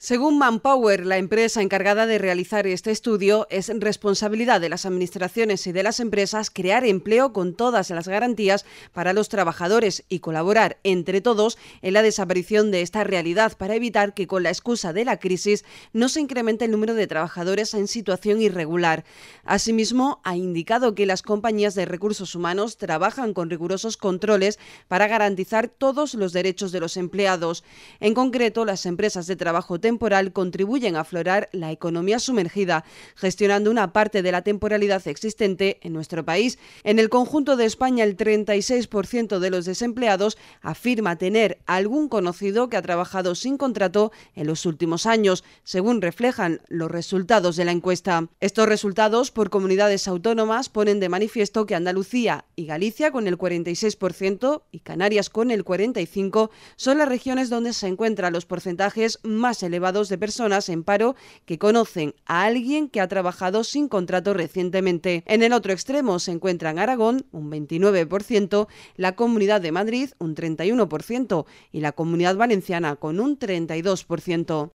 Según Manpower, la empresa encargada de realizar este estudio, es responsabilidad de las administraciones y de las empresas crear empleo con todas las garantías para los trabajadores y colaborar entre todos en la desaparición de esta realidad para evitar que con la excusa de la crisis no se incremente el número de trabajadores en situación irregular. Asimismo, ha indicado que las compañías de recursos humanos trabajan con rigurosos controles para garantizar todos los derechos de los empleados. En concreto, las empresas de trabajo temporal contribuyen a aflorar la economía sumergida, gestionando una parte de la temporalidad existente en nuestro país. En el conjunto de España, el 36% de los desempleados afirma tener algún conocido que ha trabajado sin contrato en los últimos años, según reflejan los resultados de la encuesta. Estos resultados por comunidades autónomas ponen de manifiesto que Andalucía y Galicia con el 46% y Canarias con el 45% son las regiones donde se encuentran los porcentajes más elevados de personas en paro que conocen a alguien que ha trabajado sin contrato recientemente. En el otro extremo se encuentran Aragón, un 29%, la Comunidad de Madrid, un 31% y la Comunidad Valenciana, con un 32%.